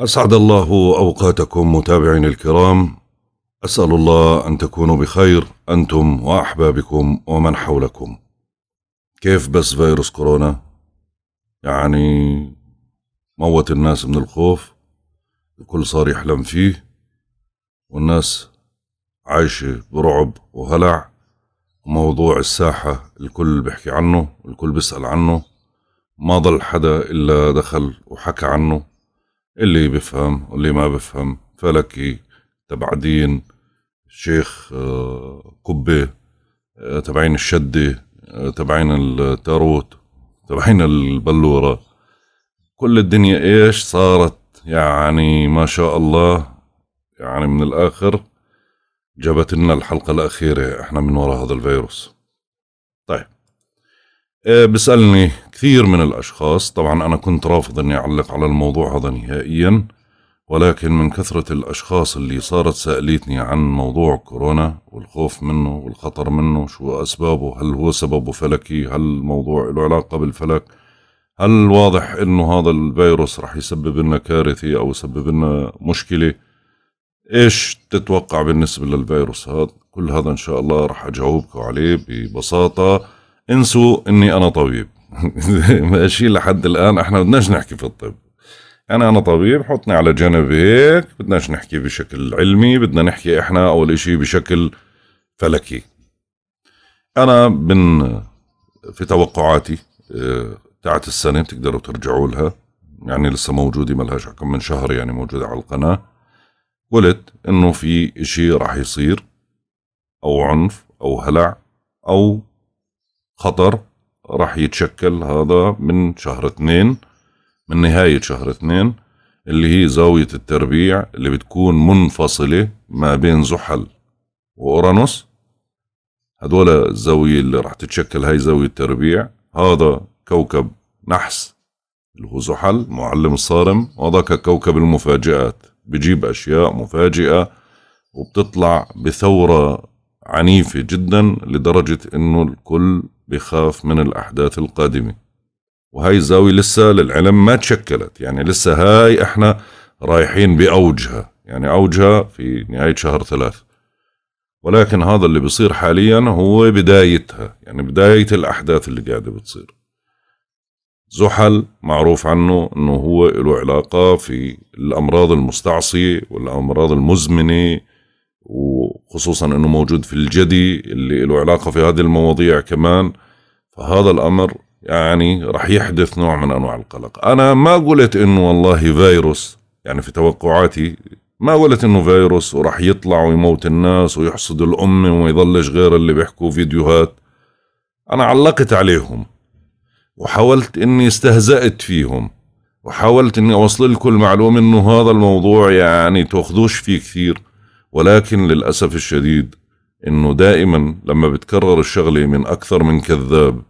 أسعد الله أوقاتكم متابعين الكرام أسأل الله أن تكونوا بخير أنتم وأحبابكم ومن حولكم كيف بس فيروس كورونا يعني موت الناس من الخوف الكل صار يحلم فيه والناس عايشة برعب وهلع موضوع الساحة الكل بيحكي عنه الكل بيسأل عنه ما ضل حدا إلا دخل وحكى عنه اللي بفهم واللي ما بفهم فلكي تبعدين شيخ آه، قبة آه، تبعين الشدة آه، تبعين التاروت تبعين البلورة كل الدنيا ايش صارت يعني ما شاء الله يعني من الاخر جابت لنا الحلقة الاخيرة احنا من وراء هذا الفيروس طيب آه، بيسالني كثير من الاشخاص طبعا انا كنت رافض اني اعلق على الموضوع هذا نهائيا ولكن من كثرة الأشخاص اللي صارت سألتني عن موضوع كورونا والخوف منه والخطر منه شو أسبابه هل هو سببه فلكي هل الموضوع له علاقة بالفلك هل واضح أنه هذا الفيروس رح يسبب لنا كارثة أو يسبب لنا مشكلة إيش تتوقع بالنسبة للفيروس هذا كل هذا إن شاء الله رح أجاوبكم عليه ببساطة انسوا اني انا طبيب ماشي لحد الان احنا بدناش نحكي في الطب انا انا طبيب حطني على جنب هيك بدناش نحكي بشكل علمي بدنا نحكي احنا اول اشي بشكل فلكي انا من في توقعاتي آه، تاعت السنه بتقدروا ترجعوا لها يعني لسه موجوده ملهاش كم من شهر يعني موجوده على القناه قلت انه في اشي راح يصير او عنف او هلع او خطر راح يتشكل هذا من شهر اثنين من نهاية شهر اثنين اللي هي زاوية التربيع اللي بتكون منفصلة ما بين زحل وأورانوس هدول الزاوية اللي راح تتشكل هاي زاوية تربيع هذا كوكب نحس اللي هو زحل معلم الصارم وهذاك كوكب المفاجآت بجيب أشياء مفاجئة وبتطلع بثورة عنيفة جدا لدرجة انه الكل بخاف من الاحداث القادمة وهاي الزاوية لسه للعلم ما تشكلت يعني لسه هاي احنا رايحين بأوجها يعني أوجها في نهاية شهر ثلاث ولكن هذا اللي بصير حاليا هو بدايتها يعني بداية الأحداث اللي قاعدة بتصير زحل معروف عنه أنه هو له علاقة في الأمراض المستعصية والأمراض المزمنة وخصوصا انه موجود في الجدي اللي له علاقه في هذه المواضيع كمان فهذا الامر يعني رح يحدث نوع من انواع القلق انا ما قلت انه والله فيروس يعني في توقعاتي ما قلت انه فيروس ورح يطلع ويموت الناس ويحصد الامه وما يضلش غير اللي بيحكوا فيديوهات انا علقت عليهم وحاولت اني استهزأت فيهم وحاولت اني اوصل لكم المعلومه انه هذا الموضوع يعني تاخذوش فيه كثير ولكن للأسف الشديد إنه دائما لما بتكرر الشغلة من أكثر من كذاب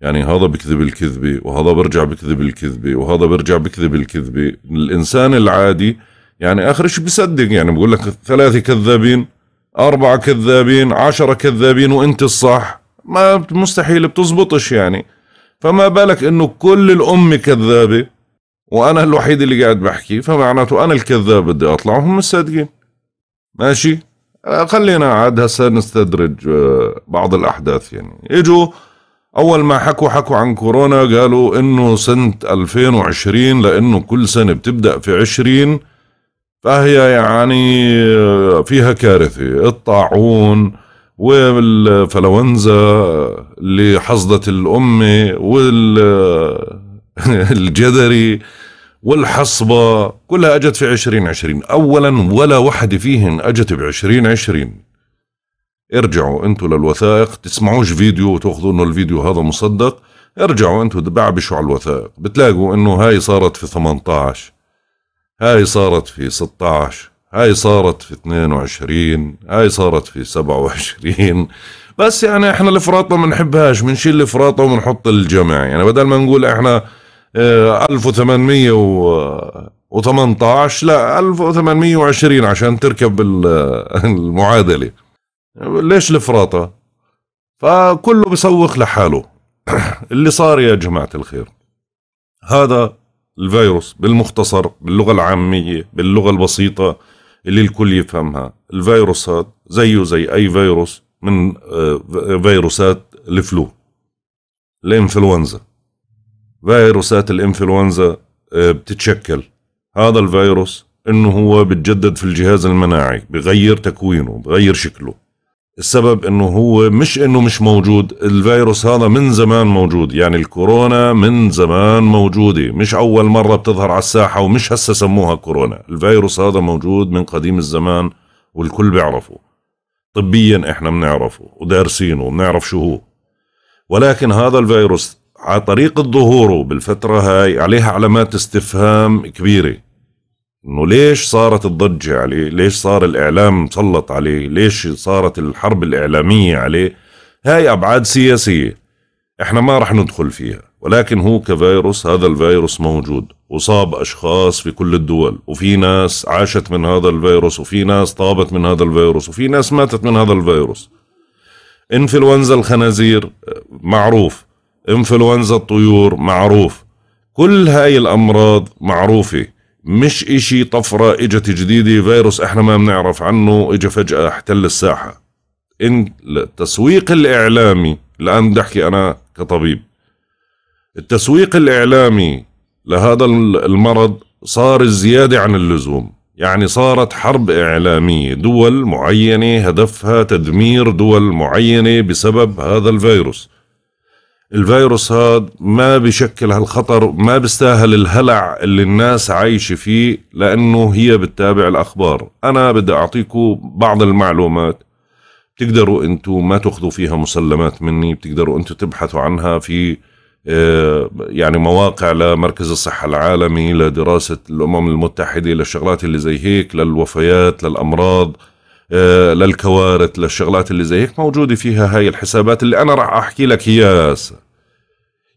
يعني هذا بكذب الكذبة وهذا برجع بكذب الكذبة وهذا برجع بكذب الكذبة الإنسان العادي يعني آخر شيء بصدق يعني بقول لك ثلاثة كذابين أربعة كذابين عشرة كذابين وأنت الصح ما مستحيل بتزبطش يعني فما بالك إنه كل الأم كذابة وأنا الوحيد اللي قاعد بحكي فمعناته أنا الكذاب بدي أطلع وهم الصادقين ماشي آه، خلينا عاد هسه نستدرج آه، بعض الاحداث يعني اجوا اول ما حكوا حكوا عن كورونا قالوا انه سنه 2020 لانه كل سنه بتبدا في 20 فهي يعني آه، فيها كارثه الطاعون والفلونزا اللي حصدت الامه والجدري والحصبة كلها أجت في عشرين عشرين أولا ولا واحد فيهن أجت بعشرين عشرين ارجعوا انتوا للوثائق تسمعوش فيديو وتاخذوا انه الفيديو هذا مصدق ارجعوا انتوا بعبشوا على الوثائق بتلاقوا انه هاي صارت في 18 هاي صارت في 16 هاي صارت في 22 هاي صارت في 27 بس يعني احنا الافراط ما بنحبهاش بنشيل الافراط وبنحط الجمع يعني بدل ما نقول احنا 1818 آه، لا 1820 عشان تركب المعادله ليش الفراطة فكله بسوق لحاله اللي صار يا جماعه الخير هذا الفيروس بالمختصر باللغه العاميه باللغه البسيطه اللي الكل يفهمها الفيروس هذا زيه زي اي فيروس من آه، فيروسات الفلو الانفلونزا فيروسات الانفلونزا آه، بتتشكل هذا الفيروس انه هو بتجدد في الجهاز المناعي بغير تكوينه بغير شكله السبب انه هو مش انه مش موجود الفيروس هذا من زمان موجود يعني الكورونا من زمان موجودة مش اول مرة بتظهر على الساحة ومش هسه سموها كورونا الفيروس هذا موجود من قديم الزمان والكل بيعرفه طبيا احنا بنعرفه ودارسينه وبنعرف شو هو ولكن هذا الفيروس على طريقة ظهوره بالفترة هاي عليها علامات استفهام كبيرة انه ليش صارت الضجة عليه ليش صار الاعلام مسلط عليه ليش صارت الحرب الاعلامية عليه هاي ابعاد سياسية احنا ما رح ندخل فيها ولكن هو كفيروس هذا الفيروس موجود وصاب اشخاص في كل الدول وفي ناس عاشت من هذا الفيروس وفي ناس طابت من هذا الفيروس وفي ناس ماتت من هذا الفيروس انفلونزا الخنازير آه، معروف انفلونزا الطيور معروف كل هاي الامراض معروفه مش اشي طفرة اجت جديدة فيروس احنا ما بنعرف عنه اجى فجأة احتل الساحة ان التسويق الاعلامي الان بدي احكي انا كطبيب التسويق الاعلامي لهذا المرض صار زيادة عن اللزوم يعني صارت حرب إعلامية دول معينة هدفها تدمير دول معينة بسبب هذا الفيروس الفيروس هذا ما بيشكل هالخطر ما بيستاهل الهلع اللي الناس عايشة فيه لأنه هي بتتابع الأخبار أنا بدي أعطيكم بعض المعلومات بتقدروا أنتوا ما تأخذوا فيها مسلمات مني بتقدروا أنتوا تبحثوا عنها في آه، يعني مواقع لمركز الصحة العالمي لدراسة الأمم المتحدة للشغلات اللي زي هيك للوفيات للأمراض آه، للكوارث للشغلات اللي زي هيك موجودة فيها هاي الحسابات اللي أنا راح أحكي لك إياها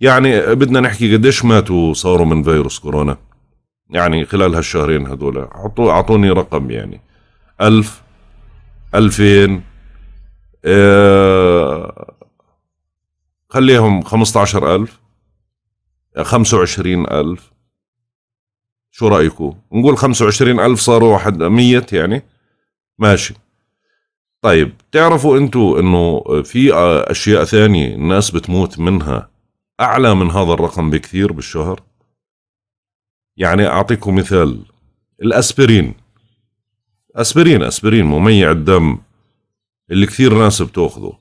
يعني بدنا نحكي قديش ماتوا صاروا من فيروس كورونا يعني خلال هالشهرين هذول اعطوا اعطوني رقم يعني ألف ألفين آه، خليهم خمسة عشر ألف خمسة وعشرين ألف شو رأيكم نقول خمسة وعشرين ألف صاروا واحد مية يعني ماشي طيب تعرفوا انتوا انه في اشياء ثانية الناس بتموت منها أعلى من هذا الرقم بكثير بالشهر يعني أعطيكم مثال الأسبرين أسبرين أسبرين مميع الدم اللي كثير ناس بتاخذه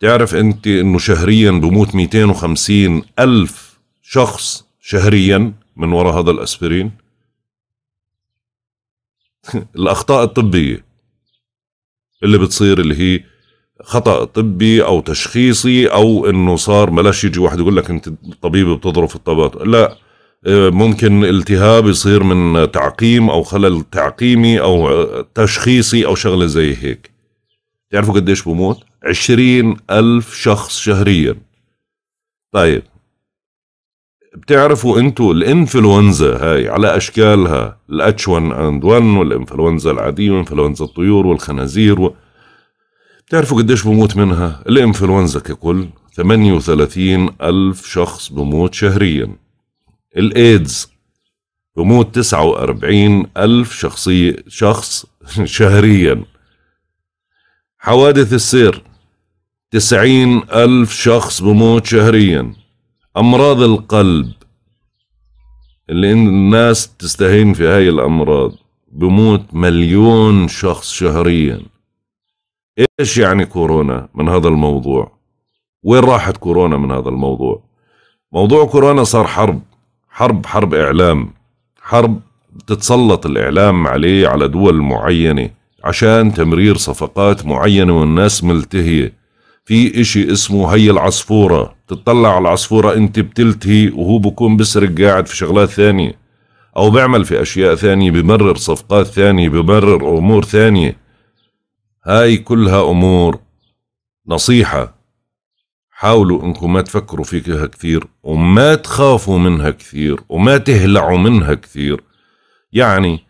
تعرف أنت أنه شهريا بموت 250 ألف شخص شهريا من وراء هذا الأسبرين الأخطاء الطبية اللي بتصير اللي هي خطا طبي او تشخيصي او انه صار بلاش يجي واحد يقول لك انت الطبيب بتضرب في الطبات لا آه، ممكن التهاب يصير من تعقيم او خلل تعقيمي او تشخيصي او شغله زي هيك تعرفوا قديش بموت عشرين ألف شخص شهريا طيب بتعرفوا انتوا الانفلونزا هاي على اشكالها الاتش 1 اند 1 والانفلونزا العاديه وانفلونزا الطيور والخنازير و... تعرفوا قديش بموت منها الانفلونزا ككل 38 ألف شخص بموت شهريا الإيدز بموت 49 ألف شخصية شخص شهريا حوادث السير 90 ألف شخص بموت شهريا أمراض القلب اللي الناس تستهين في هاي الأمراض بموت مليون شخص شهرياً إيش يعني كورونا من هذا الموضوع وين راحت كورونا من هذا الموضوع موضوع كورونا صار حرب حرب حرب إعلام حرب تتسلط الإعلام عليه على دول معينة عشان تمرير صفقات معينة والناس ملتهية في إشي اسمه هي العصفورة تطلع على العصفورة أنت بتلتهي وهو بكون بسرق قاعد في شغلات ثانية أو بيعمل في أشياء ثانية بمرر صفقات ثانية بمرر أمور ثانية هاي كلها أمور نصيحة حاولوا انكم ما تفكروا فيها كثير وما تخافوا منها كثير وما تهلعوا منها كثير يعني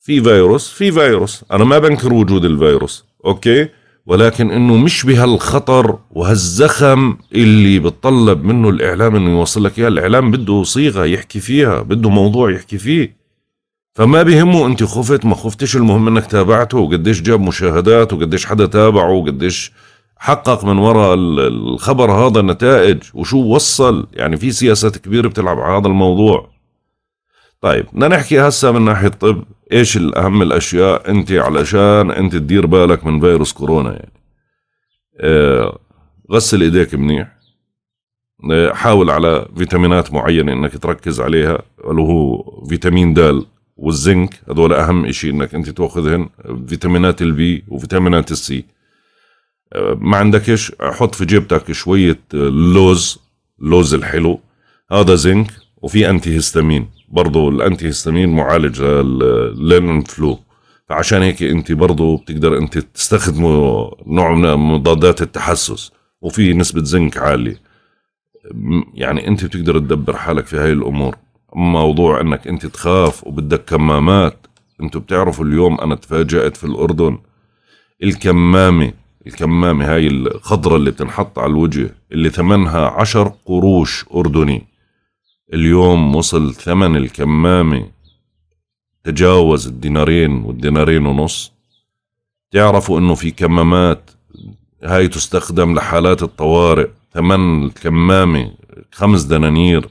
في فيروس في فيروس انا ما بنكر وجود الفيروس اوكي ولكن انه مش بهالخطر وهالزخم اللي بتطلب منه الاعلام انه يوصل لك اياه الاعلام بده صيغه يحكي فيها بده موضوع يحكي فيه فما بيهمه انت خفت ما خفتش المهم انك تابعته وقديش جاب مشاهدات وقديش حدا تابعه وقديش حقق من وراء الخبر هذا النتائج وشو وصل يعني في سياسات كبيره بتلعب على هذا الموضوع طيب بدنا نحكي هسه من ناحيه طب ايش الاهم الاشياء انت علشان انت تدير بالك من فيروس كورونا يعني آه غسل ايديك منيح آه حاول على فيتامينات معينه انك تركز عليها اللي هو فيتامين د والزنك هذول اهم شيء انك انت تاخذهن فيتامينات البي وفيتامينات السي آه، ما عندكش حط في جيبتك شويه اللوز آه، اللوز الحلو هذا زنك وفي انتي هيستامين برضه الانتي هيستامين معالج فلو فعشان هيك انت برضه بتقدر انت تستخدمه نوع من مضادات التحسس وفي نسبه زنك عاليه يعني انت بتقدر تدبر حالك في هاي الامور موضوع انك انت تخاف وبدك كمامات انتو بتعرفوا اليوم انا تفاجأت في الاردن الكمامة الكمامة هاي الخضرة اللي بتنحط على الوجه اللي ثمنها عشر قروش أردني اليوم وصل ثمن الكمامة تجاوز الدينارين والدينارين ونص تعرفوا انه في كمامات هاي تستخدم لحالات الطوارئ ثمن الكمامة خمس دنانير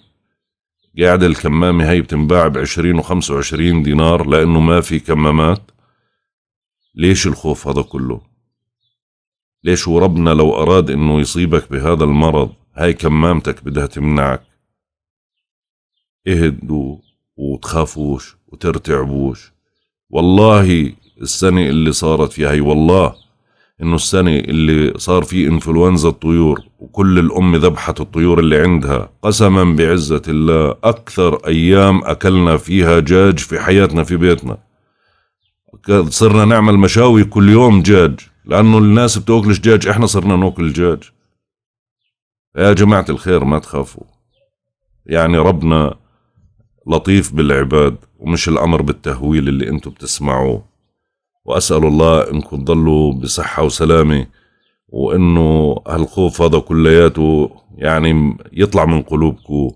قاعد الكمامة هاي بتنباع بعشرين وخمسة وعشرين دينار لأنه ما في كمامات ليش الخوف هذا كله ليش وربنا لو أراد أنه يصيبك بهذا المرض هاي كمامتك بدها تمنعك اهدوا وتخافوش وترتعبوش والله السنة اللي صارت فيها هي والله انه السنة اللي صار في انفلونزا الطيور وكل الام ذبحت الطيور اللي عندها قسما بعزة الله اكثر ايام اكلنا فيها دجاج في حياتنا في بيتنا صرنا نعمل مشاوي كل يوم دجاج لانه الناس بتاكلش دجاج احنا صرنا ناكل دجاج يا جماعة الخير ما تخافوا يعني ربنا لطيف بالعباد ومش الامر بالتهويل اللي انتم بتسمعوه وأسأل الله إنكم تضلوا بصحة وسلامة وإنه هالخوف هذا كلياته يعني يطلع من قلوبكم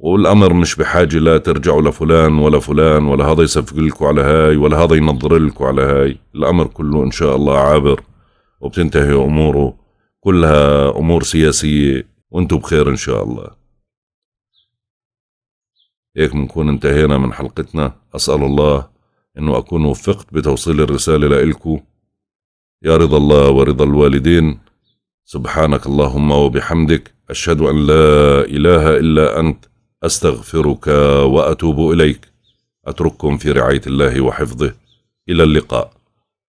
والأمر مش بحاجة لا ترجعوا لفلان ولا فلان ولا هذا يصفق لكم على هاي ولا هذا ينظر لكم على هاي الأمر كله إن شاء الله عابر وبتنتهي أموره كلها أمور سياسية وانتم بخير إن شاء الله هيك بنكون انتهينا من حلقتنا أسأل الله إنه أكون وفقت بتوصيل الرسالة لإلكو يا رضا الله ورضا الوالدين سبحانك اللهم وبحمدك أشهد أن لا إله إلا أنت أستغفرك وأتوب إليك أترككم في رعاية الله وحفظه إلى اللقاء